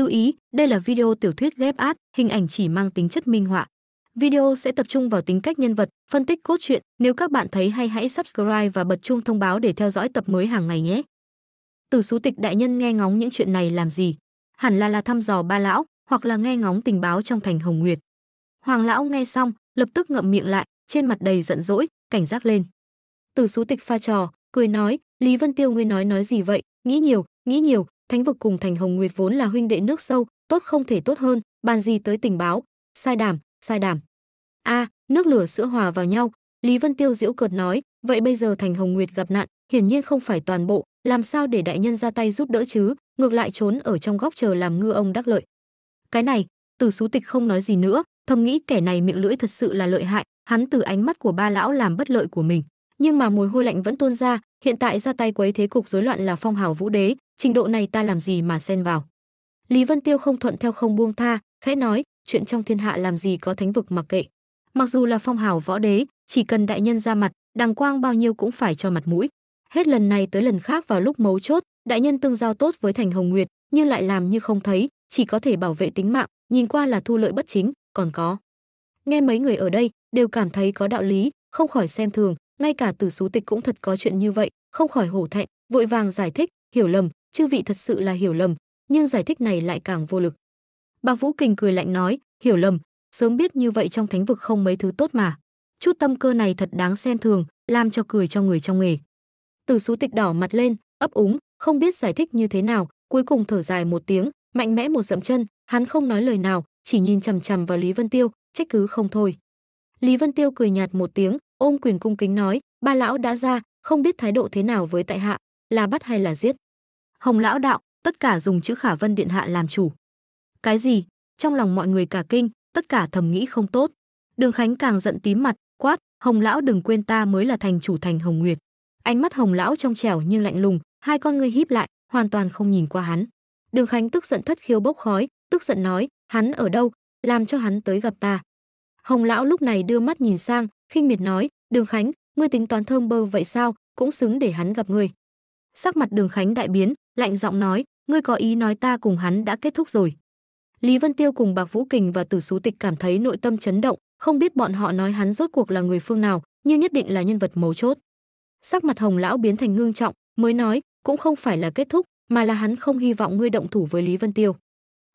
lưu ý đây là video tiểu thuyết ghép át hình ảnh chỉ mang tính chất minh họa video sẽ tập trung vào tính cách nhân vật phân tích cốt truyện nếu các bạn thấy hay hãy subscribe và bật chuông thông báo để theo dõi tập mới hàng ngày nhé từ số tịch đại nhân nghe ngóng những chuyện này làm gì hẳn là là thăm dò ba lão hoặc là nghe ngóng tình báo trong thành hồng nguyệt hoàng lão nghe xong lập tức ngậm miệng lại trên mặt đầy giận dỗi cảnh giác lên từ số tịch pha trò cười nói lý vân tiêu ngươi nói nói gì vậy nghĩ nhiều nghĩ nhiều Thánh vực cùng Thành Hồng Nguyệt vốn là huynh đệ nước sâu, tốt không thể tốt hơn, bàn gì tới tình báo, sai đảm, sai đảm. A, nước lửa sữa hòa vào nhau, Lý Vân Tiêu diễu cợt nói, vậy bây giờ Thành Hồng Nguyệt gặp nạn, hiển nhiên không phải toàn bộ, làm sao để đại nhân ra tay giúp đỡ chứ, ngược lại trốn ở trong góc chờ làm ngư ông đắc lợi. Cái này, Từ xú Tịch không nói gì nữa, thầm nghĩ kẻ này miệng lưỡi thật sự là lợi hại, hắn từ ánh mắt của ba lão làm bất lợi của mình, nhưng mà mùi hôi lạnh vẫn tuôn ra, hiện tại ra tay quấy thế cục rối loạn là Phong Hào Vũ Đế, trình độ này ta làm gì mà xen vào lý vân tiêu không thuận theo không buông tha khẽ nói chuyện trong thiên hạ làm gì có thánh vực mặc kệ mặc dù là phong hào võ đế chỉ cần đại nhân ra mặt đàng quang bao nhiêu cũng phải cho mặt mũi hết lần này tới lần khác vào lúc mấu chốt đại nhân tương giao tốt với thành hồng nguyệt nhưng lại làm như không thấy chỉ có thể bảo vệ tính mạng nhìn qua là thu lợi bất chính còn có nghe mấy người ở đây đều cảm thấy có đạo lý không khỏi xem thường ngay cả tử xú tịch cũng thật có chuyện như vậy không khỏi hổ thẹn vội vàng giải thích hiểu lầm chư vị thật sự là hiểu lầm, nhưng giải thích này lại càng vô lực. Bạc Vũ Kình cười lạnh nói, hiểu lầm, sớm biết như vậy trong thánh vực không mấy thứ tốt mà. Chút tâm cơ này thật đáng xem thường, làm cho cười cho người trong nghề. Từ sú tịch đỏ mặt lên, ấp úng, không biết giải thích như thế nào, cuối cùng thở dài một tiếng, mạnh mẽ một dậm chân, hắn không nói lời nào, chỉ nhìn chằm chằm vào Lý Vân Tiêu, trách cứ không thôi. Lý Vân Tiêu cười nhạt một tiếng, ôm quyền cung kính nói, ba lão đã ra, không biết thái độ thế nào với tại hạ, là bắt hay là giết. Hồng lão đạo, tất cả dùng chữ Khả Vân điện hạ làm chủ. Cái gì? Trong lòng mọi người cả kinh, tất cả thầm nghĩ không tốt. Đường Khánh càng giận tím mặt, quát, Hồng lão đừng quên ta mới là thành chủ thành Hồng Nguyệt. Ánh mắt Hồng lão trong trẻo nhưng lạnh lùng, hai con ngươi híp lại, hoàn toàn không nhìn qua hắn. Đường Khánh tức giận thất khiếu bốc khói, tức giận nói, hắn ở đâu, làm cho hắn tới gặp ta. Hồng lão lúc này đưa mắt nhìn sang, khinh miệt nói, Đường Khánh, ngươi tính toán thơm bơ vậy sao, cũng xứng để hắn gặp ngươi. Sắc mặt Đường Khánh đại biến, lạnh giọng nói, ngươi có ý nói ta cùng hắn đã kết thúc rồi. Lý Vân Tiêu cùng Bạc Vũ Kình và Tử Sú Tịch cảm thấy nội tâm chấn động, không biết bọn họ nói hắn rốt cuộc là người phương nào, nhưng nhất định là nhân vật mấu chốt. Sắc mặt Hồng lão biến thành ngương trọng, mới nói, cũng không phải là kết thúc, mà là hắn không hy vọng ngươi động thủ với Lý Vân Tiêu.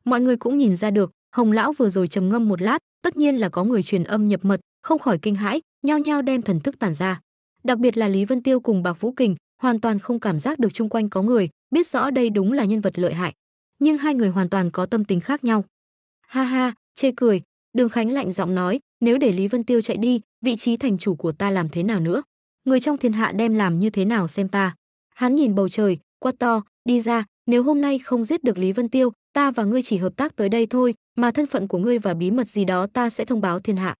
Mọi người cũng nhìn ra được, Hồng lão vừa rồi trầm ngâm một lát, tất nhiên là có người truyền âm nhập mật, không khỏi kinh hãi, nhao nhao đem thần thức tản ra. Đặc biệt là Lý Vân Tiêu cùng Bạc Vũ Kình, hoàn toàn không cảm giác được xung quanh có người, biết rõ đây đúng là nhân vật lợi hại nhưng hai người hoàn toàn có tâm tính khác nhau ha ha chê cười đường khánh lạnh giọng nói nếu để lý vân tiêu chạy đi vị trí thành chủ của ta làm thế nào nữa người trong thiên hạ đem làm như thế nào xem ta hắn nhìn bầu trời quát to đi ra nếu hôm nay không giết được lý vân tiêu ta và ngươi chỉ hợp tác tới đây thôi mà thân phận của ngươi và bí mật gì đó ta sẽ thông báo thiên hạ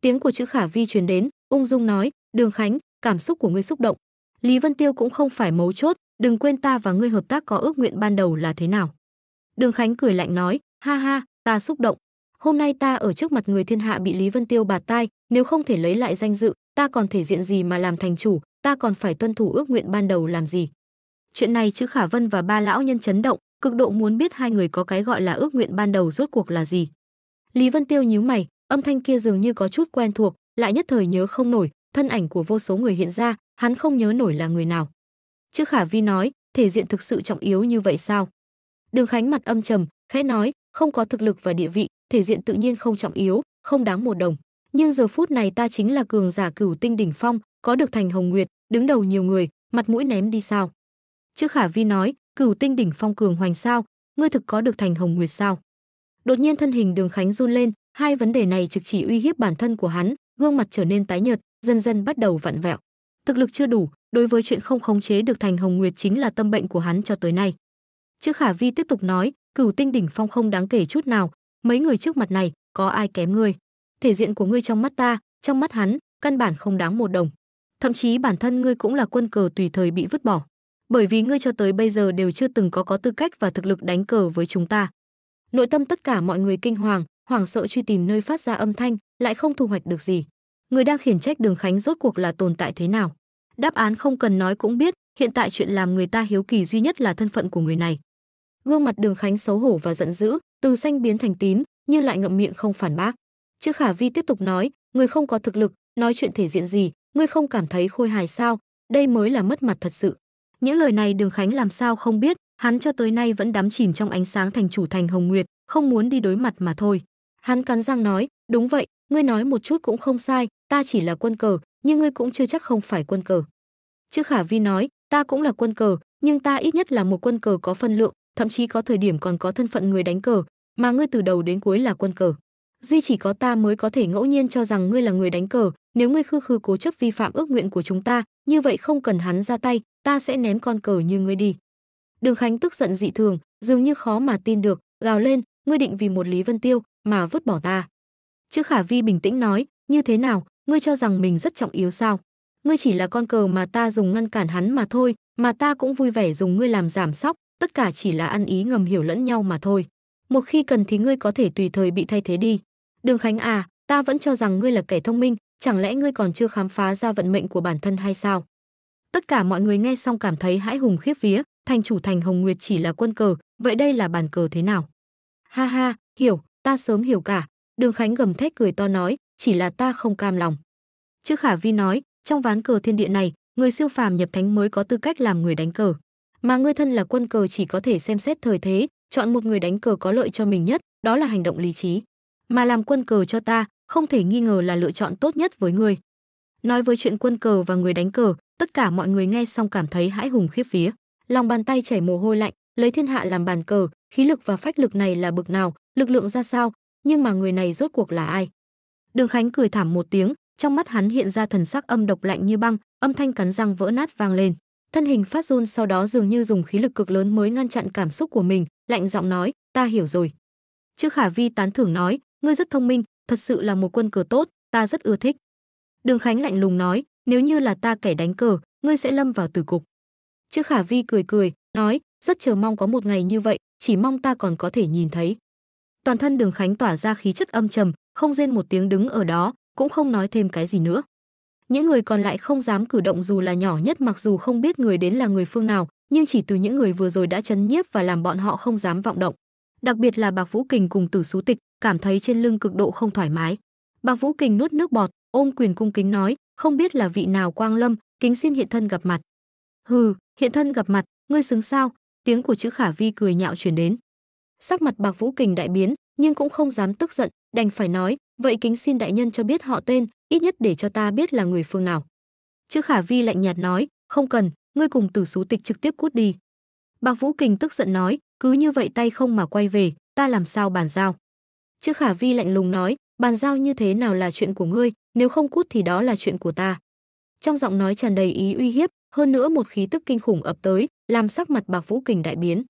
tiếng của chữ khả vi truyền đến ung dung nói đường khánh cảm xúc của ngươi xúc động lý vân tiêu cũng không phải mấu chốt đừng quên ta và ngươi hợp tác có ước nguyện ban đầu là thế nào. Đường Khánh cười lạnh nói, ha ha, ta xúc động. Hôm nay ta ở trước mặt người thiên hạ bị Lý Vân Tiêu bạt tai, nếu không thể lấy lại danh dự, ta còn thể diện gì mà làm thành chủ, ta còn phải tuân thủ ước nguyện ban đầu làm gì. Chuyện này chứ Khả Vân và ba lão nhân chấn động, cực độ muốn biết hai người có cái gọi là ước nguyện ban đầu rốt cuộc là gì. Lý Vân Tiêu nhíu mày, âm thanh kia dường như có chút quen thuộc, lại nhất thời nhớ không nổi, thân ảnh của vô số người hiện ra, hắn không nhớ nổi là người nào chứ khả vi nói thể diện thực sự trọng yếu như vậy sao đường khánh mặt âm trầm khẽ nói không có thực lực và địa vị thể diện tự nhiên không trọng yếu không đáng một đồng nhưng giờ phút này ta chính là cường giả cửu tinh đỉnh phong có được thành hồng nguyệt đứng đầu nhiều người mặt mũi ném đi sao chứ khả vi nói cửu tinh đỉnh phong cường hoành sao ngươi thực có được thành hồng nguyệt sao đột nhiên thân hình đường khánh run lên hai vấn đề này trực chỉ uy hiếp bản thân của hắn gương mặt trở nên tái nhợt dần dần bắt đầu vặn vẹo Thực lực chưa đủ, đối với chuyện không khống chế được Thành Hồng Nguyệt chính là tâm bệnh của hắn cho tới nay. Chứ Khả Vi tiếp tục nói, cửu tinh đỉnh phong không đáng kể chút nào, mấy người trước mặt này, có ai kém ngươi? Thể diện của ngươi trong mắt ta, trong mắt hắn, căn bản không đáng một đồng. Thậm chí bản thân ngươi cũng là quân cờ tùy thời bị vứt bỏ, bởi vì ngươi cho tới bây giờ đều chưa từng có có tư cách và thực lực đánh cờ với chúng ta. Nội tâm tất cả mọi người kinh hoàng, hoảng sợ truy tìm nơi phát ra âm thanh, lại không thu hoạch được gì người đang khiển trách Đường Khánh rốt cuộc là tồn tại thế nào. Đáp án không cần nói cũng biết, hiện tại chuyện làm người ta hiếu kỳ duy nhất là thân phận của người này. Gương mặt Đường Khánh xấu hổ và giận dữ, từ xanh biến thành tím, nhưng lại ngậm miệng không phản bác. Chữ Khả Vi tiếp tục nói, người không có thực lực, nói chuyện thể diện gì, Người không cảm thấy khôi hài sao, đây mới là mất mặt thật sự. Những lời này Đường Khánh làm sao không biết, hắn cho tới nay vẫn đắm chìm trong ánh sáng thành chủ thành Hồng Nguyệt, không muốn đi đối mặt mà thôi. Hắn cắn răng nói, đúng vậy, ngươi nói một chút cũng không sai, ta chỉ là quân cờ, nhưng ngươi cũng chưa chắc không phải quân cờ. Chứ Khả Vi nói, ta cũng là quân cờ, nhưng ta ít nhất là một quân cờ có phân lượng, thậm chí có thời điểm còn có thân phận người đánh cờ, mà ngươi từ đầu đến cuối là quân cờ. Duy chỉ có ta mới có thể ngẫu nhiên cho rằng ngươi là người đánh cờ, nếu ngươi khư khư cố chấp vi phạm ước nguyện của chúng ta, như vậy không cần hắn ra tay, ta sẽ ném con cờ như ngươi đi. Đường Khánh tức giận dị thường, dường như khó mà tin được, gào lên, ngươi định vì một Lý Vân Tiêu mà vứt bỏ ta. Chứ Khả Vi bình tĩnh nói, như thế nào, ngươi cho rằng mình rất trọng yếu sao? Ngươi chỉ là con cờ mà ta dùng ngăn cản hắn mà thôi, mà ta cũng vui vẻ dùng ngươi làm giảm sóc, tất cả chỉ là ăn ý ngầm hiểu lẫn nhau mà thôi. Một khi cần thì ngươi có thể tùy thời bị thay thế đi. Đường Khánh à, ta vẫn cho rằng ngươi là kẻ thông minh, chẳng lẽ ngươi còn chưa khám phá ra vận mệnh của bản thân hay sao? Tất cả mọi người nghe xong cảm thấy hãi hùng khiếp vía, thành chủ thành Hồng Nguyệt chỉ là quân cờ, vậy đây là bàn cờ thế nào? Ha ha, hiểu, ta sớm hiểu cả, Đường Khánh gầm thét cười to nói, chỉ là ta không cam lòng. Chứ Khả Vi nói, trong ván cờ thiên địa này, người siêu phàm nhập thánh mới có tư cách làm người đánh cờ. Mà ngươi thân là quân cờ chỉ có thể xem xét thời thế, chọn một người đánh cờ có lợi cho mình nhất, đó là hành động lý trí. Mà làm quân cờ cho ta, không thể nghi ngờ là lựa chọn tốt nhất với ngươi. Nói với chuyện quân cờ và người đánh cờ, tất cả mọi người nghe xong cảm thấy hãi hùng khiếp vía. Lòng bàn tay chảy mồ hôi lạnh, lấy thiên hạ làm bàn cờ, khí lực và phách lực này là bực nào, lực lượng ra sao, nhưng mà người này rốt cuộc là ai? Đường Khánh cười thảm một tiếng, trong mắt hắn hiện ra thần sắc âm độc lạnh như băng, âm thanh cắn răng vỡ nát vang lên. Thân hình phát run sau đó dường như dùng khí lực cực lớn mới ngăn chặn cảm xúc của mình, lạnh giọng nói, "Ta hiểu rồi." Trước Khả Vi tán thưởng nói, "Ngươi rất thông minh, thật sự là một quân cờ tốt, ta rất ưa thích." Đường Khánh lạnh lùng nói, "Nếu như là ta kẻ đánh cờ, ngươi sẽ lâm vào tử cục." Trước Khả Vi cười cười, nói, "Rất chờ mong có một ngày như vậy, chỉ mong ta còn có thể nhìn thấy." toàn thân đường khánh tỏa ra khí chất âm trầm không rên một tiếng đứng ở đó cũng không nói thêm cái gì nữa những người còn lại không dám cử động dù là nhỏ nhất mặc dù không biết người đến là người phương nào nhưng chỉ từ những người vừa rồi đã chấn nhiếp và làm bọn họ không dám vọng động đặc biệt là bạc vũ kình cùng tử xú tịch cảm thấy trên lưng cực độ không thoải mái bạc vũ kình nuốt nước bọt ôm quyền cung kính nói không biết là vị nào quang lâm kính xin hiện thân gặp mặt hừ hiện thân gặp mặt ngươi xứng sao tiếng của chữ khả vi cười nhạo chuyển đến sắc mặt Bạc Vũ Kình đại biến, nhưng cũng không dám tức giận, đành phải nói, vậy kính xin đại nhân cho biết họ tên, ít nhất để cho ta biết là người phương nào. Chữ Khả Vi lạnh nhạt nói, không cần, ngươi cùng Tử Sú Tịch trực tiếp cút đi. Bạc Vũ Kình tức giận nói, cứ như vậy tay không mà quay về, ta làm sao bàn giao. Chữ Khả Vi lạnh lùng nói, bàn giao như thế nào là chuyện của ngươi, nếu không cút thì đó là chuyện của ta. Trong giọng nói tràn đầy ý uy hiếp, hơn nữa một khí tức kinh khủng ập tới, làm sắc mặt Bạc Vũ Kình đại biến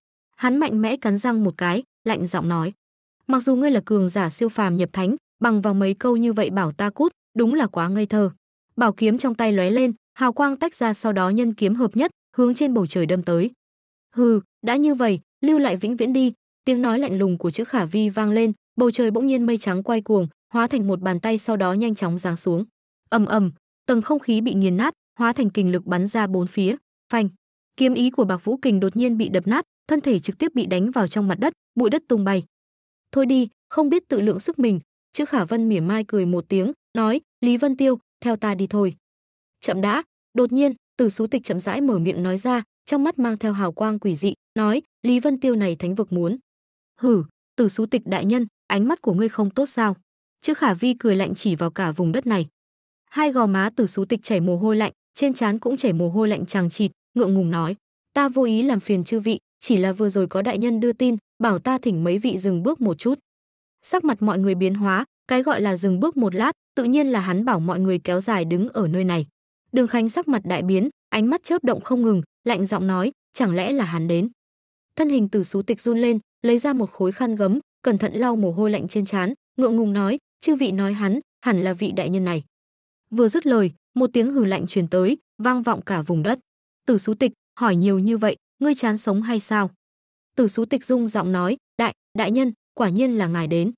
hắn mạnh mẽ cắn răng một cái, lạnh giọng nói: "Mặc dù ngươi là cường giả siêu phàm nhập thánh, bằng vào mấy câu như vậy bảo ta cút, đúng là quá ngây thơ." Bảo kiếm trong tay lóe lên, hào quang tách ra sau đó nhân kiếm hợp nhất, hướng trên bầu trời đâm tới. "Hừ, đã như vậy, lưu lại vĩnh viễn đi." Tiếng nói lạnh lùng của chữ Khả Vi vang lên, bầu trời bỗng nhiên mây trắng quay cuồng, hóa thành một bàn tay sau đó nhanh chóng giáng xuống. Ầm ầm, tầng không khí bị nghiền nát, hóa thành kình lực bắn ra bốn phía. Phanh! Kiếm ý của Bạc Vũ Kình đột nhiên bị đập nát, thân thể trực tiếp bị đánh vào trong mặt đất, bụi đất tung bay. Thôi đi, không biết tự lượng sức mình, chữ Khả Vân mỉa mai cười một tiếng, nói, Lý Vân Tiêu, theo ta đi thôi. Chậm đã, đột nhiên, từ số tịch chậm rãi mở miệng nói ra, trong mắt mang theo hào quang quỷ dị, nói, Lý Vân Tiêu này thánh vực muốn. Hử, từ số tịch đại nhân, ánh mắt của ngươi không tốt sao? chữ Khả Vi cười lạnh chỉ vào cả vùng đất này. Hai gò má từ số tịch chảy mồ hôi lạnh, trên trán cũng chảy mồ hôi lạnh chàng chịt, ngượng ngùng nói, ta vô ý làm phiền chư vị, chỉ là vừa rồi có đại nhân đưa tin, bảo ta thỉnh mấy vị dừng bước một chút. Sắc mặt mọi người biến hóa, cái gọi là dừng bước một lát, tự nhiên là hắn bảo mọi người kéo dài đứng ở nơi này. Đường Khánh sắc mặt đại biến, ánh mắt chớp động không ngừng, lạnh giọng nói, chẳng lẽ là hắn đến. Thân hình tử xú tịch run lên, lấy ra một khối khăn gấm, cẩn thận lau mồ hôi lạnh trên trán, ngượng ngùng nói, chư vị nói hắn, hẳn là vị đại nhân này. Vừa dứt lời, một tiếng hừ lạnh truyền tới, vang vọng cả vùng đất. Tử Sú Tịch hỏi nhiều như vậy, ngươi chán sống hay sao tử sú tịch dung giọng nói đại đại nhân quả nhiên là ngài đến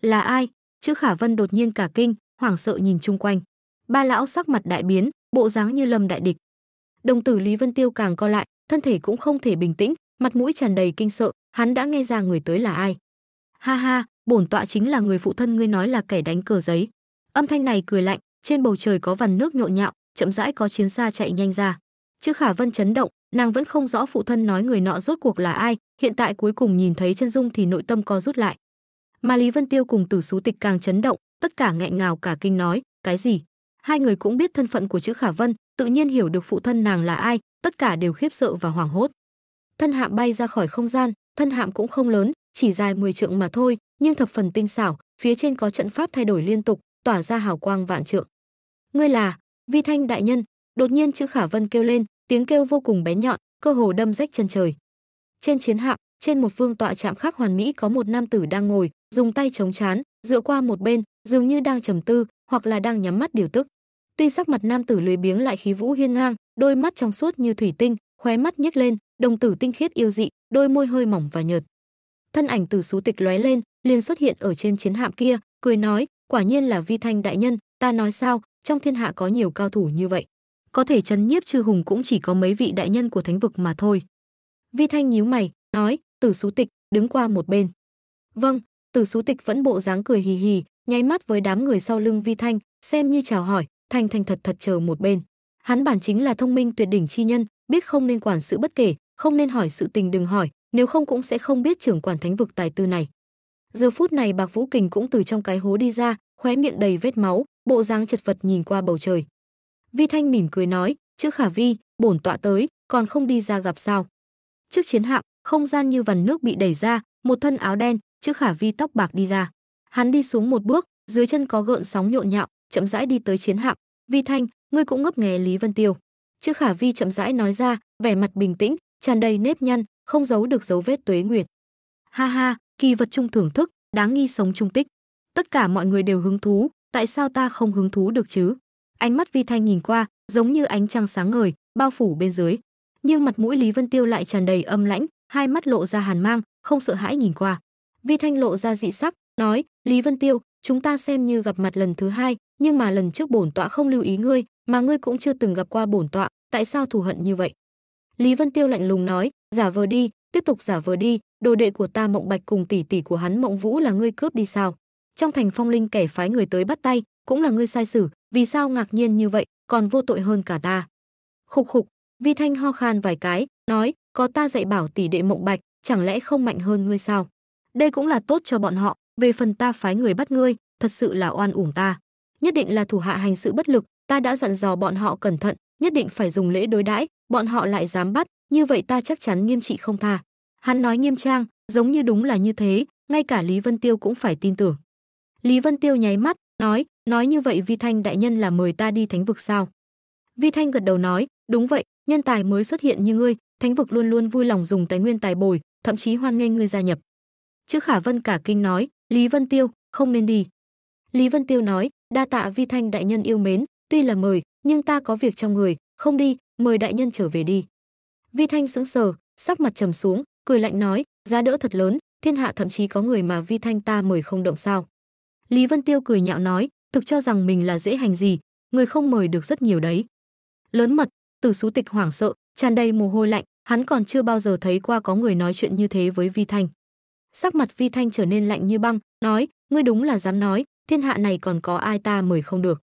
là ai chứ khả vân đột nhiên cả kinh hoảng sợ nhìn chung quanh ba lão sắc mặt đại biến bộ dáng như lâm đại địch đồng tử lý vân tiêu càng co lại thân thể cũng không thể bình tĩnh mặt mũi tràn đầy kinh sợ hắn đã nghe ra người tới là ai ha ha bổn tọa chính là người phụ thân ngươi nói là kẻ đánh cờ giấy âm thanh này cười lạnh trên bầu trời có vằn nước nhộn nhạo chậm rãi có chiến xa chạy nhanh ra chữ khả vân chấn động nàng vẫn không rõ phụ thân nói người nọ rốt cuộc là ai hiện tại cuối cùng nhìn thấy chân dung thì nội tâm co rút lại mà lý vân tiêu cùng tử xú tịch càng chấn động tất cả nghẹn ngào cả kinh nói cái gì hai người cũng biết thân phận của chữ khả vân tự nhiên hiểu được phụ thân nàng là ai tất cả đều khiếp sợ và hoảng hốt thân hạm bay ra khỏi không gian thân hạm cũng không lớn chỉ dài 10 trượng mà thôi nhưng thập phần tinh xảo phía trên có trận pháp thay đổi liên tục tỏa ra hào quang vạn trượng ngươi là vi thanh đại nhân đột nhiên chữ khả vân kêu lên tiếng kêu vô cùng bé nhọn, cơ hồ đâm rách chân trời. Trên chiến hạm, trên một phương tọa trạm khắc hoàn mỹ có một nam tử đang ngồi, dùng tay chống chán, dựa qua một bên, dường như đang trầm tư, hoặc là đang nhắm mắt điều tức. Tuy sắc mặt nam tử lười biếng lại khí vũ hiên ngang, đôi mắt trong suốt như thủy tinh, khóe mắt nhếch lên, đồng tử tinh khiết yêu dị, đôi môi hơi mỏng và nhợt. Thân ảnh từ sú tịch lóe lên, liền xuất hiện ở trên chiến hạm kia, cười nói, quả nhiên là Vi Thanh đại nhân, ta nói sao, trong thiên hạ có nhiều cao thủ như vậy có thể chấn nhiếp chư hùng cũng chỉ có mấy vị đại nhân của thánh vực mà thôi. Vi Thanh nhíu mày, nói, Tử Sú Tịch, đứng qua một bên. Vâng, Tử Sú Tịch vẫn bộ dáng cười hì hì, nháy mắt với đám người sau lưng Vi Thanh, xem như chào hỏi, Thanh Thanh thật thật chờ một bên. Hắn bản chính là thông minh tuyệt đỉnh chi nhân, biết không nên quản sự bất kể, không nên hỏi sự tình đừng hỏi, nếu không cũng sẽ không biết trưởng quản thánh vực tài tư này. Giờ phút này Bạc Vũ Kình cũng từ trong cái hố đi ra, khóe miệng đầy vết máu, bộ dáng chật vật nhìn qua bầu trời. Vi Thanh mỉm cười nói, trước khả vi, bổn tọa tới, còn không đi ra gặp sao. Trước chiến hạm, không gian như vần nước bị đẩy ra, một thân áo đen, trước khả vi tóc bạc đi ra. Hắn đi xuống một bước, dưới chân có gợn sóng nhộn nhạo, chậm rãi đi tới chiến hạm. Vi Thanh, ngươi cũng ngấp nghé Lý Vân Tiêu. Trước khả vi chậm rãi nói ra, vẻ mặt bình tĩnh, tràn đầy nếp nhăn, không giấu được dấu vết tuế nguyệt. Ha ha, kỳ vật trung thưởng thức, đáng nghi sống trung tích. Tất cả mọi người đều hứng thú, tại sao ta không hứng thú được chứ? Ánh mắt Vi Thanh nhìn qua, giống như ánh trăng sáng ngời, bao phủ bên dưới. Nhưng mặt mũi Lý Vân Tiêu lại tràn đầy âm lãnh, hai mắt lộ ra hàn mang, không sợ hãi nhìn qua. Vi Thanh lộ ra dị sắc, nói: "Lý Vân Tiêu, chúng ta xem như gặp mặt lần thứ hai, nhưng mà lần trước bổn tọa không lưu ý ngươi, mà ngươi cũng chưa từng gặp qua bổn tọa, tại sao thù hận như vậy?" Lý Vân Tiêu lạnh lùng nói: "Giả vờ đi, tiếp tục giả vờ đi, đồ đệ của ta Mộng Bạch cùng tỷ tỷ của hắn Mộng Vũ là ngươi cướp đi sao? Trong thành Phong Linh kẻ phái người tới bắt tay, cũng là ngươi sai sử vì sao ngạc nhiên như vậy, còn vô tội hơn cả ta. Khục khục, Vi Thanh ho khan vài cái, nói, có ta dạy bảo tỷ đệ mộng bạch, chẳng lẽ không mạnh hơn ngươi sao? Đây cũng là tốt cho bọn họ, về phần ta phái người bắt ngươi, thật sự là oan uổng ta. Nhất định là thủ hạ hành sự bất lực, ta đã dặn dò bọn họ cẩn thận, nhất định phải dùng lễ đối đãi, bọn họ lại dám bắt, như vậy ta chắc chắn nghiêm trị không tha. Hắn nói nghiêm trang, giống như đúng là như thế, ngay cả Lý Vân Tiêu cũng phải tin tưởng. Lý Vân Tiêu nháy mắt, nói, Nói như vậy Vi Thanh đại nhân là mời ta đi thánh vực sao? Vi Thanh gật đầu nói, đúng vậy, nhân tài mới xuất hiện như ngươi, thánh vực luôn luôn vui lòng dùng tài nguyên tài bồi, thậm chí hoan nghênh ngươi gia nhập. Chứ Khả Vân cả kinh nói, Lý Vân Tiêu, không nên đi. Lý Vân Tiêu nói, đa tạ Vi Thanh đại nhân yêu mến, tuy là mời, nhưng ta có việc trong người, không đi, mời đại nhân trở về đi. Vi Thanh sững sờ, sắc mặt trầm xuống, cười lạnh nói, giá đỡ thật lớn, thiên hạ thậm chí có người mà Vi Thanh ta mời không động sao. Lý Vân Tiêu cười nhạo nói, thực cho rằng mình là dễ hành gì, người không mời được rất nhiều đấy. Lớn mật, Từ Sú Tịch hoảng sợ, tràn đầy mồ hôi lạnh, hắn còn chưa bao giờ thấy qua có người nói chuyện như thế với Vi Thanh. Sắc mặt Vi Thanh trở nên lạnh như băng, nói, ngươi đúng là dám nói, thiên hạ này còn có ai ta mời không được.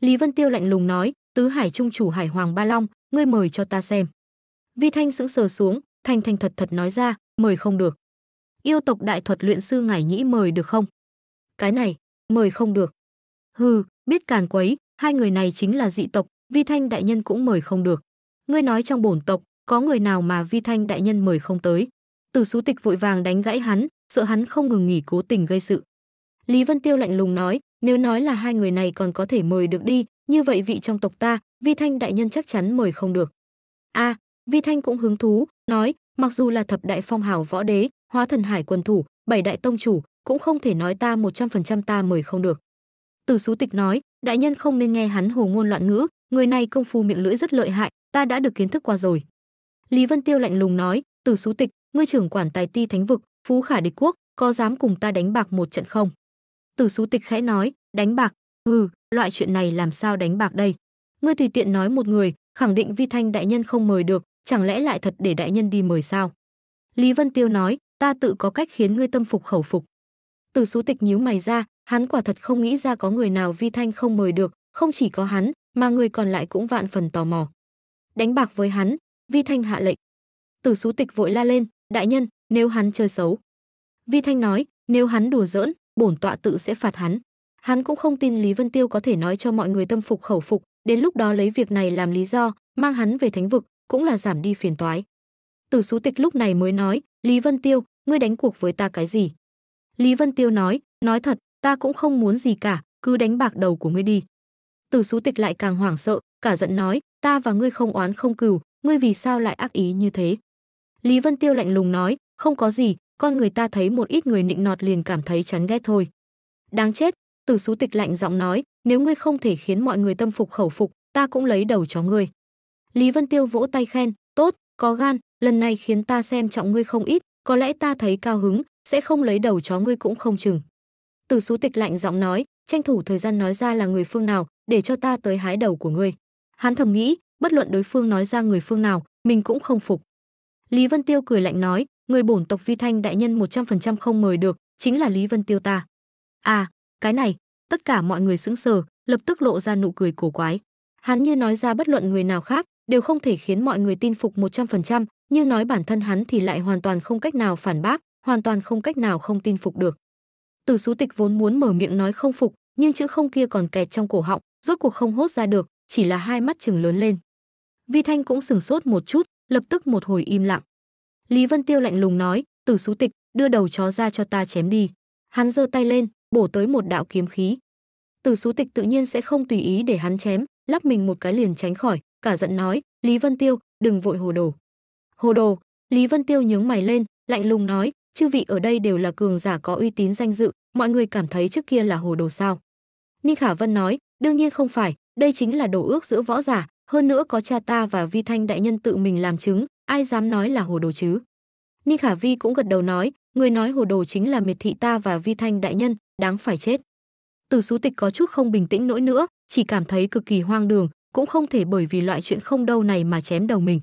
Lý Vân Tiêu lạnh lùng nói, tứ hải trung chủ hải hoàng ba long, ngươi mời cho ta xem. Vi Thanh sững sờ xuống, thanh thanh thật thật nói ra, mời không được. Yêu tộc đại thuật luyện sư ngải nhĩ mời được không? Cái này, mời không được. Hừ, biết càn quấy, hai người này chính là dị tộc, Vi Thanh đại nhân cũng mời không được. Ngươi nói trong bổn tộc, có người nào mà Vi Thanh đại nhân mời không tới? Từ Sú Tịch vội vàng đánh gãy hắn, sợ hắn không ngừng nghỉ cố tình gây sự. Lý Vân Tiêu lạnh lùng nói, nếu nói là hai người này còn có thể mời được đi, như vậy vị trong tộc ta, Vi Thanh đại nhân chắc chắn mời không được. A, à, Vi Thanh cũng hứng thú, nói, mặc dù là thập đại phong hào võ đế, hóa thần hải quân thủ, bảy đại tông chủ, cũng không thể nói ta 100% ta mời không được. Từ Sú Tịch nói, đại nhân không nên nghe hắn hồ ngôn loạn ngữ, người này công phu miệng lưỡi rất lợi hại, ta đã được kiến thức qua rồi. Lý Vân Tiêu lạnh lùng nói, Từ Sú Tịch, ngươi trưởng quản tài ti thánh vực, phú khả địch quốc, có dám cùng ta đánh bạc một trận không? Từ Sú Tịch khẽ nói, đánh bạc? Ừ, loại chuyện này làm sao đánh bạc đây? Ngươi tùy tiện nói một người, khẳng định Vi Thanh đại nhân không mời được, chẳng lẽ lại thật để đại nhân đi mời sao? Lý Vân Tiêu nói, ta tự có cách khiến ngươi tâm phục khẩu phục. Từ Sú Tịch nhíu mày ra, hắn quả thật không nghĩ ra có người nào Vi Thanh không mời được, không chỉ có hắn, mà người còn lại cũng vạn phần tò mò. Đánh bạc với hắn, Vi Thanh hạ lệnh. Tử Sú Tịch vội la lên, đại nhân, nếu hắn chơi xấu. Vi Thanh nói, nếu hắn đùa giỡn, bổn tọa tự sẽ phạt hắn. Hắn cũng không tin Lý Vân Tiêu có thể nói cho mọi người tâm phục khẩu phục, đến lúc đó lấy việc này làm lý do, mang hắn về thánh vực, cũng là giảm đi phiền toái. Tử Sú Tịch lúc này mới nói, Lý Vân Tiêu, ngươi đánh cuộc với ta cái gì? Lý Vân Tiêu nói, nói thật, ta cũng không muốn gì cả cứ đánh bạc đầu của ngươi đi tử xú tịch lại càng hoảng sợ cả giận nói ta và ngươi không oán không cừu ngươi vì sao lại ác ý như thế lý vân tiêu lạnh lùng nói không có gì con người ta thấy một ít người nịnh nọt liền cảm thấy chán ghét thôi đáng chết tử xú tịch lạnh giọng nói nếu ngươi không thể khiến mọi người tâm phục khẩu phục ta cũng lấy đầu chó ngươi lý vân tiêu vỗ tay khen tốt có gan lần này khiến ta xem trọng ngươi không ít có lẽ ta thấy cao hứng sẽ không lấy đầu chó ngươi cũng không chừng từ sú tịch lạnh giọng nói tranh thủ thời gian nói ra là người phương nào để cho ta tới hái đầu của ngươi hắn thầm nghĩ bất luận đối phương nói ra người phương nào mình cũng không phục lý vân tiêu cười lạnh nói người bổn tộc vi thanh đại nhân 100% không mời được chính là lý vân tiêu ta à cái này tất cả mọi người sững sờ lập tức lộ ra nụ cười cổ quái hắn như nói ra bất luận người nào khác đều không thể khiến mọi người tin phục 100%, nhưng nói bản thân hắn thì lại hoàn toàn không cách nào phản bác, hoàn toàn không cách nào không tin phục được. Từ Sú Tịch vốn muốn mở miệng nói không phục, nhưng chữ không kia còn kẹt trong cổ họng, rốt cuộc không hốt ra được, chỉ là hai mắt chừng lớn lên. Vi Thanh cũng sửng sốt một chút, lập tức một hồi im lặng. Lý Vân Tiêu lạnh lùng nói, "Từ Sú Tịch, đưa đầu chó ra cho ta chém đi." Hắn giơ tay lên, bổ tới một đạo kiếm khí. Từ Sú Tịch tự nhiên sẽ không tùy ý để hắn chém, lắc mình một cái liền tránh khỏi, cả giận nói, "Lý Vân Tiêu, đừng vội hồ đồ." "Hồ đồ?" Lý Vân Tiêu nhướng mày lên, lạnh lùng nói, chư vị ở đây đều là cường giả có uy tín danh dự, mọi người cảm thấy trước kia là hồ đồ sao? Ninh Khả Vân nói, đương nhiên không phải, đây chính là đồ ước giữa võ giả, hơn nữa có cha ta và Vi Thanh đại nhân tự mình làm chứng, ai dám nói là hồ đồ chứ? Ninh Khả Vi cũng gật đầu nói, người nói hồ đồ chính là miệt thị ta và Vi Thanh đại nhân, đáng phải chết. Từ Xú Tịch có chút không bình tĩnh nỗi nữa, chỉ cảm thấy cực kỳ hoang đường, cũng không thể bởi vì loại chuyện không đâu này mà chém đầu mình.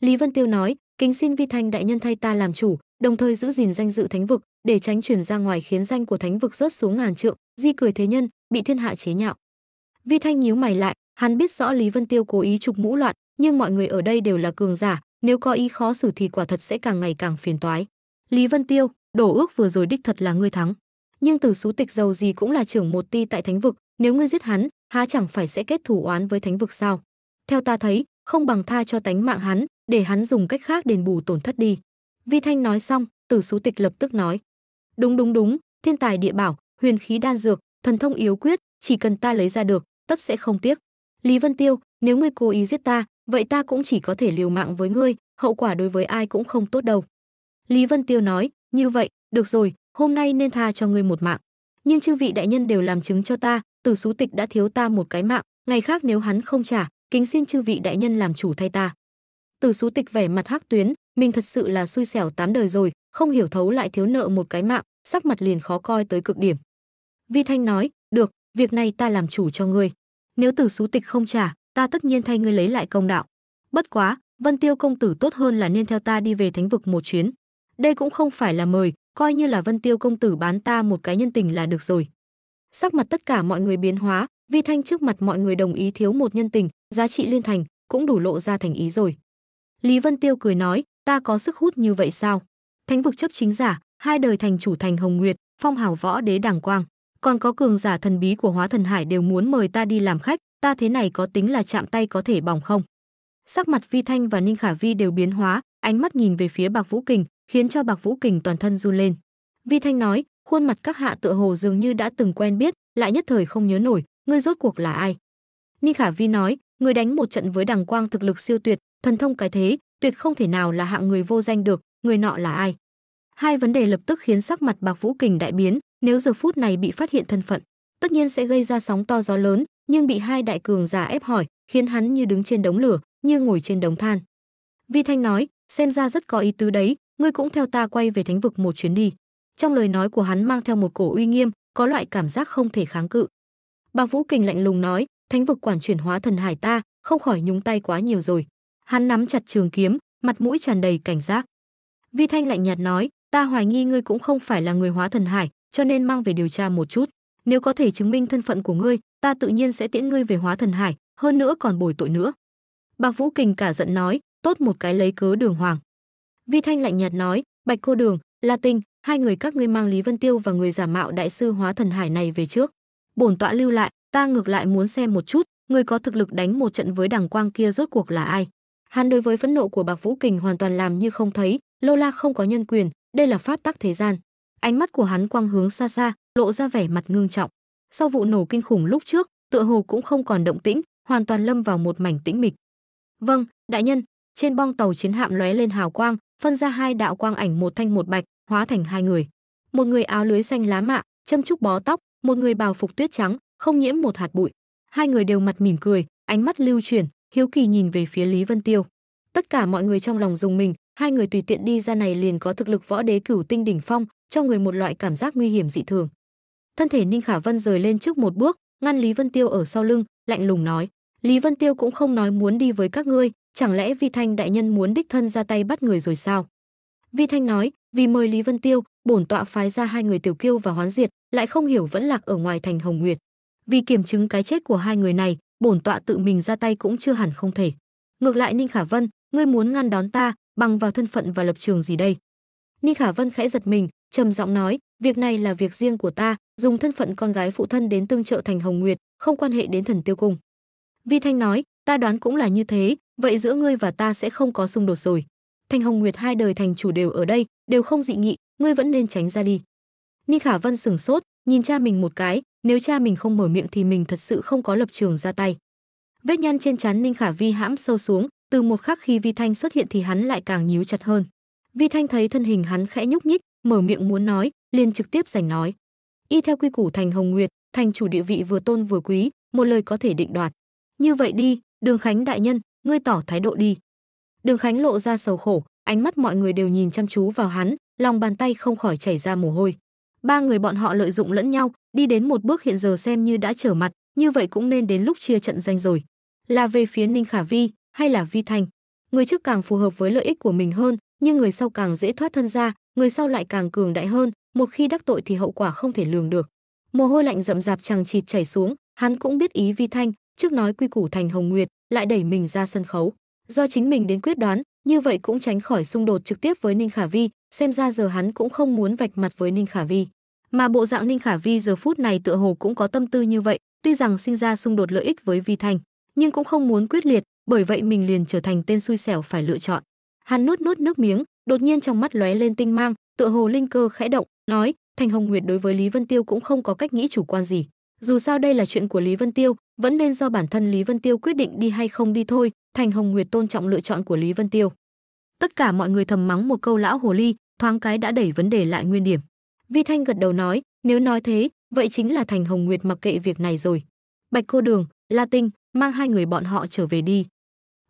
Lý Vân Tiêu nói, kính xin Vi Thanh đại nhân thay ta làm chủ, đồng thời giữ gìn danh dự thánh vực để tránh chuyển ra ngoài khiến danh của thánh vực rớt xuống ngàn trượng di cười thế nhân bị thiên hạ chế nhạo vi thanh nhíu mày lại hắn biết rõ lý vân tiêu cố ý trục mũ loạn nhưng mọi người ở đây đều là cường giả nếu có ý khó xử thì quả thật sẽ càng ngày càng phiền toái lý vân tiêu đổ ước vừa rồi đích thật là ngươi thắng nhưng từ số tịch giàu gì cũng là trưởng một ti tại thánh vực nếu ngươi giết hắn há chẳng phải sẽ kết thủ oán với thánh vực sao theo ta thấy không bằng tha cho tánh mạng hắn để hắn dùng cách khác đền bù tổn thất đi Vi Thanh nói xong, Tử Sú Tịch lập tức nói: "Đúng đúng đúng, thiên tài địa bảo, huyền khí đan dược, thần thông yếu quyết, chỉ cần ta lấy ra được, tất sẽ không tiếc. Lý Vân Tiêu, nếu ngươi cố ý giết ta, vậy ta cũng chỉ có thể liều mạng với ngươi, hậu quả đối với ai cũng không tốt đâu." Lý Vân Tiêu nói: "Như vậy, được rồi, hôm nay nên tha cho ngươi một mạng. Nhưng chư vị đại nhân đều làm chứng cho ta, Tử Sú Tịch đã thiếu ta một cái mạng, ngày khác nếu hắn không trả, kính xin chư vị đại nhân làm chủ thay ta." Tử Sú Tịch vẻ mặt hắc tuyến, mình thật sự là xui xẻo tám đời rồi, không hiểu thấu lại thiếu nợ một cái mạng, sắc mặt liền khó coi tới cực điểm. Vi Thanh nói, được, việc này ta làm chủ cho ngươi. Nếu tử xú tịch không trả, ta tất nhiên thay ngươi lấy lại công đạo. Bất quá, Vân Tiêu công tử tốt hơn là nên theo ta đi về thánh vực một chuyến. Đây cũng không phải là mời, coi như là Vân Tiêu công tử bán ta một cái nhân tình là được rồi. Sắc mặt tất cả mọi người biến hóa, Vi Thanh trước mặt mọi người đồng ý thiếu một nhân tình, giá trị liên thành, cũng đủ lộ ra thành ý rồi. Lý Vân Tiêu cười nói, ta có sức hút như vậy sao? Thánh vực chấp chính giả, hai đời thành chủ thành Hồng Nguyệt, phong hào võ đế đàng quang, còn có cường giả thần bí của Hóa Thần Hải đều muốn mời ta đi làm khách, ta thế này có tính là chạm tay có thể bỏng không? Sắc mặt Vi Thanh và Ninh Khả Vi đều biến hóa, ánh mắt nhìn về phía Bạc Vũ Kình, khiến cho Bạc Vũ Kình toàn thân run lên. Vi Thanh nói, khuôn mặt các hạ tựa hồ dường như đã từng quen biết, lại nhất thời không nhớ nổi, ngươi rốt cuộc là ai? Ninh Khả Vi nói, người đánh một trận với Đằng Quang thực lực siêu tuyệt, thần thông cái thế, tuyệt không thể nào là hạng người vô danh được, người nọ là ai? Hai vấn đề lập tức khiến sắc mặt Bạc Vũ Kình đại biến, nếu giờ phút này bị phát hiện thân phận, tất nhiên sẽ gây ra sóng to gió lớn, nhưng bị hai đại cường giả ép hỏi, khiến hắn như đứng trên đống lửa, như ngồi trên đống than. Vi Thanh nói, xem ra rất có ý tứ đấy, ngươi cũng theo ta quay về thánh vực một chuyến đi. Trong lời nói của hắn mang theo một cổ uy nghiêm, có loại cảm giác không thể kháng cự. Bạc Vũ Kình lạnh lùng nói, thánh vực quản chuyển hóa thần hải ta, không khỏi nhúng tay quá nhiều rồi. Hắn nắm chặt trường kiếm, mặt mũi tràn đầy cảnh giác. Vi Thanh lạnh nhạt nói, ta hoài nghi ngươi cũng không phải là người hóa thần hải, cho nên mang về điều tra một chút. Nếu có thể chứng minh thân phận của ngươi, ta tự nhiên sẽ tiễn ngươi về hóa thần hải, hơn nữa còn bồi tội nữa. Bạc Vũ Kình cả giận nói, tốt một cái lấy cớ đường hoàng. Vi Thanh lạnh nhạt nói, Bạch Cô Đường, La Tinh, hai người các ngươi mang Lý Vân Tiêu và người giả mạo đại sư hóa thần hải này về trước. Bổn tọa lưu lại, ta ngược lại muốn xem một chút, người có thực lực đánh một trận với đằng quang kia rốt cuộc là ai. Hắn đối với phẫn nộ của Bạc Vũ Kình hoàn toàn làm như không thấy, Lola không có nhân quyền, đây là pháp tắc thế gian. Ánh mắt của hắn quang hướng xa xa, lộ ra vẻ mặt ngưng trọng. Sau vụ nổ kinh khủng lúc trước, tựa hồ cũng không còn động tĩnh, hoàn toàn lâm vào một mảnh tĩnh mịch. "Vâng, đại nhân." Trên bong tàu chiến hạm lóe lên hào quang, phân ra hai đạo quang ảnh một thanh một bạch, hóa thành hai người. Một người áo lưới xanh lá mạ, châm trúc bó tóc, một người bào phục tuyết trắng, không nhiễm một hạt bụi. Hai người đều mặt mỉm cười, ánh mắt lưu chuyển, hiếu kỳ nhìn về phía lý vân tiêu tất cả mọi người trong lòng dùng mình hai người tùy tiện đi ra này liền có thực lực võ đế cửu tinh đỉnh phong cho người một loại cảm giác nguy hiểm dị thường thân thể ninh khả vân rời lên trước một bước ngăn lý vân tiêu ở sau lưng lạnh lùng nói lý vân tiêu cũng không nói muốn đi với các ngươi chẳng lẽ vi thanh đại nhân muốn đích thân ra tay bắt người rồi sao vi thanh nói vì mời lý vân tiêu bổn tọa phái ra hai người tiểu kiêu và hoán diệt lại không hiểu vẫn lạc ở ngoài thành hồng nguyệt vì kiểm chứng cái chết của hai người này bổn tọa tự mình ra tay cũng chưa hẳn không thể. Ngược lại Ninh Khả Vân, ngươi muốn ngăn đón ta, bằng vào thân phận và lập trường gì đây? Ninh Khả Vân khẽ giật mình, trầm giọng nói, việc này là việc riêng của ta, dùng thân phận con gái phụ thân đến tương trợ thành Hồng Nguyệt, không quan hệ đến thần tiêu cung. Vi Thanh nói, ta đoán cũng là như thế, vậy giữa ngươi và ta sẽ không có xung đột rồi. Thành Hồng Nguyệt hai đời thành chủ đều ở đây, đều không dị nghị, ngươi vẫn nên tránh ra đi. Ninh Khả Vân sửng sốt, nhìn cha mình một cái, nếu cha mình không mở miệng thì mình thật sự không có lập trường ra tay. Vết nhăn trên trán Ninh Khả Vi hãm sâu xuống, từ một khắc khi Vi Thanh xuất hiện thì hắn lại càng nhíu chặt hơn. Vi Thanh thấy thân hình hắn khẽ nhúc nhích, mở miệng muốn nói, liền trực tiếp giành nói. Y theo quy củ thành Hồng Nguyệt, thành chủ địa vị vừa tôn vừa quý, một lời có thể định đoạt. Như vậy đi, Đường Khánh đại nhân, ngươi tỏ thái độ đi. Đường Khánh lộ ra sầu khổ, ánh mắt mọi người đều nhìn chăm chú vào hắn, lòng bàn tay không khỏi chảy ra mồ hôi ba người bọn họ lợi dụng lẫn nhau, đi đến một bước hiện giờ xem như đã trở mặt, như vậy cũng nên đến lúc chia trận doanh rồi. Là về phía Ninh Khả Vi hay là Vi Thành, người trước càng phù hợp với lợi ích của mình hơn, nhưng người sau càng dễ thoát thân ra, người sau lại càng cường đại hơn, một khi đắc tội thì hậu quả không thể lường được. Mồ hôi lạnh rậm rạp chằng chịt chảy xuống, hắn cũng biết ý Vi Thanh, trước nói quy củ thành Hồng Nguyệt, lại đẩy mình ra sân khấu. Do chính mình đến quyết đoán, như vậy cũng tránh khỏi xung đột trực tiếp với Ninh Khả Vi, xem ra giờ hắn cũng không muốn vạch mặt với Ninh Khả Vi mà bộ dạng Ninh Khả Vi giờ phút này tựa hồ cũng có tâm tư như vậy, tuy rằng sinh ra xung đột lợi ích với Vi Thành, nhưng cũng không muốn quyết liệt, bởi vậy mình liền trở thành tên xui xẻo phải lựa chọn. Hắn nuốt nuốt nước miếng, đột nhiên trong mắt lóe lên tinh mang, tựa hồ linh cơ khẽ động, nói, Thành Hồng Nguyệt đối với Lý Vân Tiêu cũng không có cách nghĩ chủ quan gì. Dù sao đây là chuyện của Lý Vân Tiêu, vẫn nên do bản thân Lý Vân Tiêu quyết định đi hay không đi thôi, Thành Hồng Nguyệt tôn trọng lựa chọn của Lý Vân Tiêu. Tất cả mọi người thầm mắng một câu lão hồ ly, thoáng cái đã đẩy vấn đề lại nguyên điểm. Vi Thanh gật đầu nói, nếu nói thế, vậy chính là Thành Hồng Nguyệt mặc kệ việc này rồi. Bạch Cô Đường, La Tinh, mang hai người bọn họ trở về đi.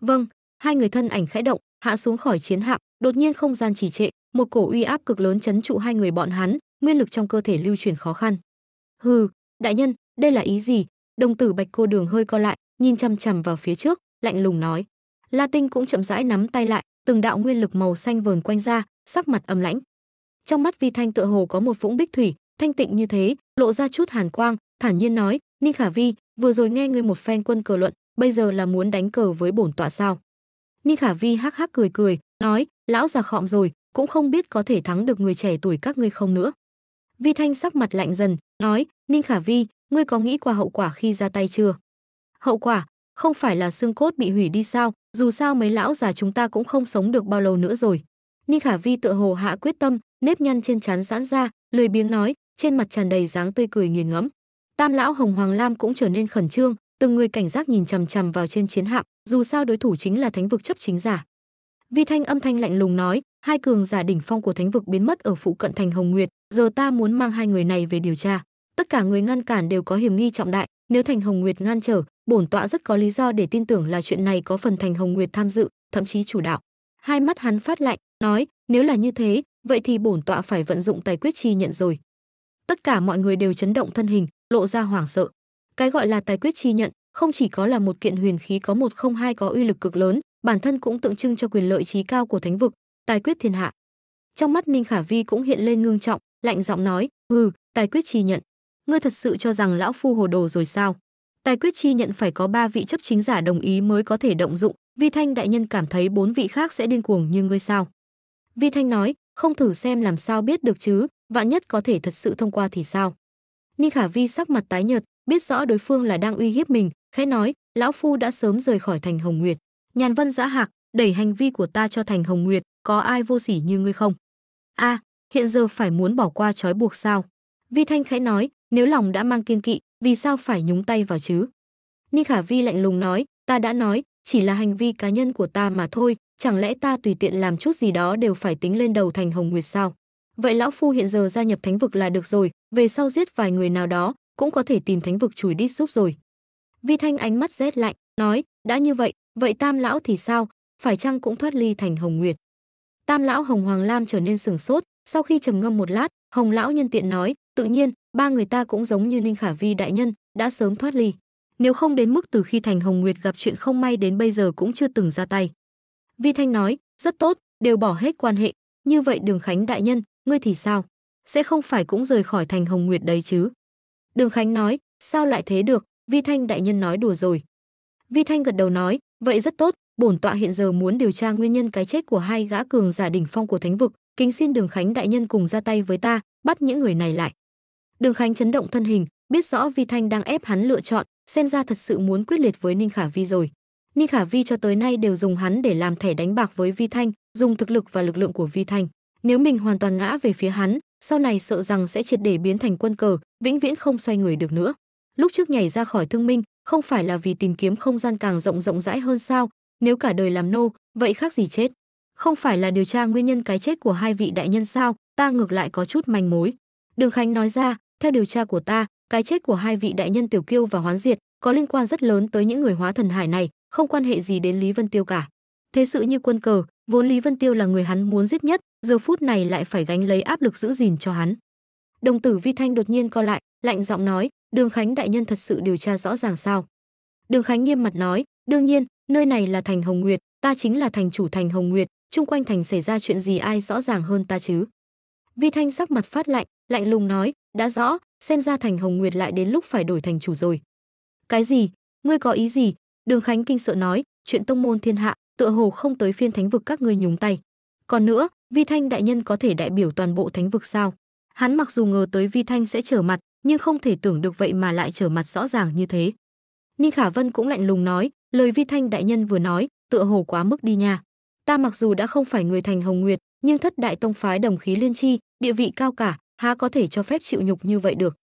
Vâng, hai người thân ảnh khẽ động, hạ xuống khỏi chiến hạm, đột nhiên không gian trì trệ, một cổ uy áp cực lớn chấn trụ hai người bọn hắn, nguyên lực trong cơ thể lưu chuyển khó khăn. Hừ, đại nhân, đây là ý gì? Đồng tử Bạch Cô Đường hơi co lại, nhìn chằm chằm vào phía trước, lạnh lùng nói. La Tinh cũng chậm rãi nắm tay lại, từng đạo nguyên lực màu xanh vờn quanh ra, sắc mặt âm lãnh trong mắt vi thanh tựa hồ có một vũng bích thủy thanh tịnh như thế lộ ra chút hàn quang thản nhiên nói ninh khả vi vừa rồi nghe ngươi một phen quân cờ luận bây giờ là muốn đánh cờ với bổn tọa sao ninh khả vi hắc hắc cười cười nói lão già khọm rồi cũng không biết có thể thắng được người trẻ tuổi các ngươi không nữa vi thanh sắc mặt lạnh dần nói ninh khả vi ngươi có nghĩ qua hậu quả khi ra tay chưa hậu quả không phải là xương cốt bị hủy đi sao dù sao mấy lão già chúng ta cũng không sống được bao lâu nữa rồi ninh khả vi tựa hồ hạ quyết tâm nếp nhăn trên trán giãn ra lười biếng nói trên mặt tràn đầy dáng tươi cười nghiền ngẫm tam lão hồng hoàng lam cũng trở nên khẩn trương từng người cảnh giác nhìn chằm chằm vào trên chiến hạm dù sao đối thủ chính là thánh vực chấp chính giả vi thanh âm thanh lạnh lùng nói hai cường giả đỉnh phong của thánh vực biến mất ở phụ cận thành hồng nguyệt giờ ta muốn mang hai người này về điều tra tất cả người ngăn cản đều có hiểm nghi trọng đại nếu thành hồng nguyệt ngăn trở bổn tọa rất có lý do để tin tưởng là chuyện này có phần thành hồng nguyệt tham dự thậm chí chủ đạo hai mắt hắn phát lạnh nói nếu là như thế vậy thì bổn tọa phải vận dụng tài quyết chi nhận rồi. Tất cả mọi người đều chấn động thân hình, lộ ra hoảng sợ. Cái gọi là tài quyết chi nhận, không chỉ có là một kiện huyền khí có một không hai có uy lực cực lớn, bản thân cũng tượng trưng cho quyền lợi trí cao của thánh vực, tài quyết thiên hạ. Trong mắt Ninh Khả Vi cũng hiện lên ngưng trọng, lạnh giọng nói, "Hừ, tài quyết chi nhận, ngươi thật sự cho rằng lão phu hồ đồ rồi sao?" Tài quyết chi nhận phải có ba vị chấp chính giả đồng ý mới có thể động dụng, Vi Thanh đại nhân cảm thấy bốn vị khác sẽ điên cuồng như ngươi sao? Vi Thanh nói, không thử xem làm sao biết được chứ, vạn nhất có thể thật sự thông qua thì sao? Ninh Khả Vi sắc mặt tái nhợt, biết rõ đối phương là đang uy hiếp mình, khẽ nói, lão phu đã sớm rời khỏi thành Hồng Nguyệt. Nhàn Vân giã hạc, đẩy hành vi của ta cho thành Hồng Nguyệt, có ai vô sỉ như ngươi không? A, à, hiện giờ phải muốn bỏ qua trói buộc sao? Vi Thanh khẽ nói, nếu lòng đã mang kiên kỵ, vì sao phải nhúng tay vào chứ? Ninh Khả Vi lạnh lùng nói, ta đã nói, chỉ là hành vi cá nhân của ta mà thôi, chẳng lẽ ta tùy tiện làm chút gì đó đều phải tính lên đầu thành Hồng Nguyệt sao? Vậy lão phu hiện giờ gia nhập thánh vực là được rồi, về sau giết vài người nào đó, cũng có thể tìm thánh vực chùi đít giúp rồi. Vi Thanh ánh mắt rét lạnh, nói, đã như vậy, vậy tam lão thì sao, phải chăng cũng thoát ly thành Hồng Nguyệt? Tam lão Hồng Hoàng Lam trở nên sửng sốt, sau khi trầm ngâm một lát, Hồng lão nhân tiện nói, tự nhiên, ba người ta cũng giống như Ninh Khả Vi đại nhân, đã sớm thoát ly. Nếu không đến mức từ khi thành Hồng Nguyệt gặp chuyện không may đến bây giờ cũng chưa từng ra tay. Vi Thanh nói, rất tốt, đều bỏ hết quan hệ. Như vậy Đường Khánh đại nhân, ngươi thì sao? Sẽ không phải cũng rời khỏi thành Hồng Nguyệt đấy chứ? Đường Khánh nói, sao lại thế được? Vi Thanh đại nhân nói đùa rồi. Vi Thanh gật đầu nói, vậy rất tốt, bổn tọa hiện giờ muốn điều tra nguyên nhân cái chết của hai gã cường giả đỉnh phong của thánh vực, kính xin Đường Khánh đại nhân cùng ra tay với ta, bắt những người này lại. Đường Khánh chấn động thân hình, biết rõ Vi Thanh đang ép hắn lựa chọn, xem ra thật sự muốn quyết liệt với Ninh Khả Vi rồi. Ninh Khả Vi cho tới nay đều dùng hắn để làm thẻ đánh bạc với Vi Thanh, dùng thực lực và lực lượng của Vi Thanh. Nếu mình hoàn toàn ngã về phía hắn, sau này sợ rằng sẽ triệt để biến thành quân cờ, vĩnh viễn không xoay người được nữa. Lúc trước nhảy ra khỏi Thương Minh, không phải là vì tìm kiếm không gian càng rộng rộng rãi hơn sao? Nếu cả đời làm nô, vậy khác gì chết? Không phải là điều tra nguyên nhân cái chết của hai vị đại nhân sao? Ta ngược lại có chút manh mối. Đường Khánh nói ra, theo điều tra của ta, cái chết của hai vị đại nhân Tiểu Kiêu và Hoán Diệt có liên quan rất lớn tới những người hóa thần hải này, không quan hệ gì đến Lý Vân Tiêu cả. Thế sự như quân cờ, vốn Lý Vân Tiêu là người hắn muốn giết nhất, giờ phút này lại phải gánh lấy áp lực giữ gìn cho hắn. Đồng tử Vi Thanh đột nhiên co lại, lạnh giọng nói, "Đường Khánh đại nhân thật sự điều tra rõ ràng sao?" Đường Khánh nghiêm mặt nói, "Đương nhiên, nơi này là thành Hồng Nguyệt, ta chính là thành chủ thành Hồng Nguyệt, chung quanh thành xảy ra chuyện gì ai rõ ràng hơn ta chứ?" Vi Thanh sắc mặt phát lạnh, lạnh lùng nói, "Đã rõ, xem ra thành Hồng Nguyệt lại đến lúc phải đổi thành chủ rồi." "Cái gì? Ngươi có ý gì? Đường Khánh kinh sợ nói, chuyện tông môn thiên hạ, tựa hồ không tới phiên thánh vực các ngươi nhúng tay. Còn nữa, Vi Thanh đại nhân có thể đại biểu toàn bộ thánh vực sao? Hắn mặc dù ngờ tới Vi Thanh sẽ trở mặt, nhưng không thể tưởng được vậy mà lại trở mặt rõ ràng như thế. Ninh Khả Vân cũng lạnh lùng nói, lời Vi Thanh đại nhân vừa nói, tựa hồ quá mức đi nha. Ta mặc dù đã không phải người thành Hồng Nguyệt, nhưng thất đại tông phái đồng khí liên chi, địa vị cao cả, há có thể cho phép chịu nhục như vậy được.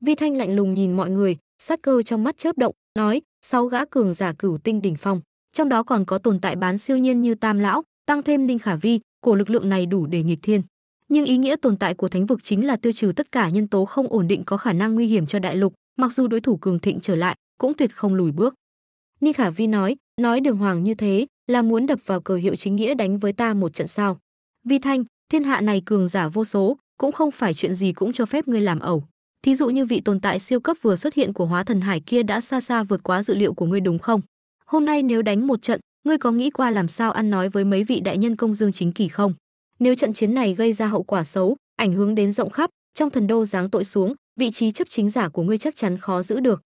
Vi Thanh lạnh lùng nhìn mọi người, sát cơ trong mắt chớp động, nói, sáu gã cường giả cửu tinh đỉnh phong, trong đó còn có tồn tại bán siêu nhiên như Tam lão, tăng thêm Ninh Khả Vi, của lực lượng này đủ để nghịch thiên. Nhưng ý nghĩa tồn tại của thánh vực chính là tiêu trừ tất cả nhân tố không ổn định có khả năng nguy hiểm cho đại lục, mặc dù đối thủ cường thịnh trở lại, cũng tuyệt không lùi bước. Ninh Khả Vi nói, nói đường hoàng như thế, là muốn đập vào cờ hiệu chính nghĩa đánh với ta một trận sao? Vi Thanh, thiên hạ này cường giả vô số, cũng không phải chuyện gì cũng cho phép ngươi làm ẩu. Thí dụ như vị tồn tại siêu cấp vừa xuất hiện của hóa thần hải kia đã xa xa vượt quá dự liệu của ngươi đúng không? Hôm nay nếu đánh một trận, ngươi có nghĩ qua làm sao ăn nói với mấy vị đại nhân công dương chính kỳ không? Nếu trận chiến này gây ra hậu quả xấu, ảnh hưởng đến rộng khắp, trong thần đô giáng tội xuống, vị trí chấp chính giả của ngươi chắc chắn khó giữ được,